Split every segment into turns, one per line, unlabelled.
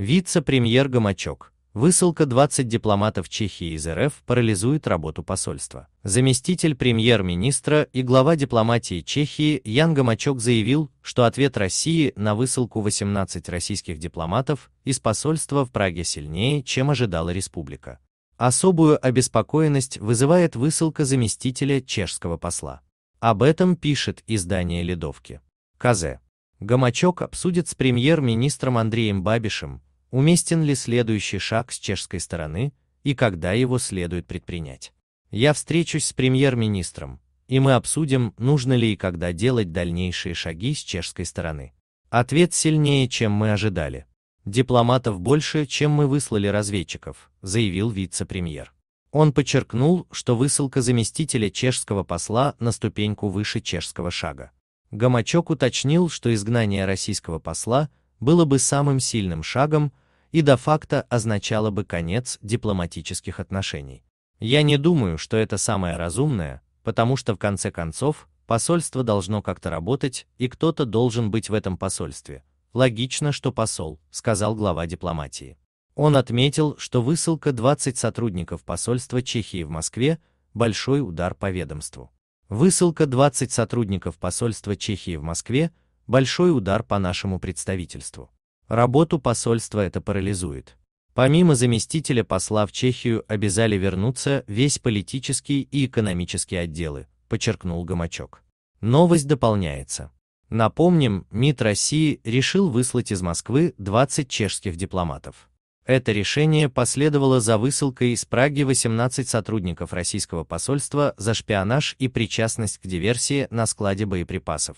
Вице-премьер Гамачок. Высылка 20 дипломатов Чехии из РФ парализует работу посольства. Заместитель премьер-министра и глава дипломатии Чехии Ян Гамачок заявил, что ответ России на высылку 18 российских дипломатов из посольства в Праге сильнее, чем ожидала республика. Особую обеспокоенность вызывает высылка заместителя чешского посла. Об этом пишет издание «Ледовки». КЗ. Гамачок обсудит с премьер-министром Андреем Бабишем, уместен ли следующий шаг с чешской стороны и когда его следует предпринять. Я встречусь с премьер-министром, и мы обсудим, нужно ли и когда делать дальнейшие шаги с чешской стороны. Ответ сильнее, чем мы ожидали. Дипломатов больше, чем мы выслали разведчиков, заявил вице-премьер. Он подчеркнул, что высылка заместителя чешского посла на ступеньку выше чешского шага. Гамачок уточнил, что изгнание российского посла было бы самым сильным шагом и до факто означало бы конец дипломатических отношений. Я не думаю, что это самое разумное, потому что в конце концов посольство должно как-то работать, и кто-то должен быть в этом посольстве. Логично, что посол, сказал глава дипломатии. Он отметил, что высылка 20 сотрудников посольства Чехии в Москве – большой удар по ведомству. Высылка 20 сотрудников посольства Чехии в Москве – большой удар по нашему представительству. Работу посольства это парализует. Помимо заместителя посла в Чехию обязали вернуться весь политический и экономический отделы, подчеркнул Гомачок. Новость дополняется. Напомним, МИД России решил выслать из Москвы 20 чешских дипломатов. Это решение последовало за высылкой из Праги 18 сотрудников российского посольства за шпионаж и причастность к диверсии на складе боеприпасов.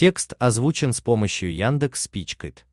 Текст озвучен с помощью Яндекс Спичкит.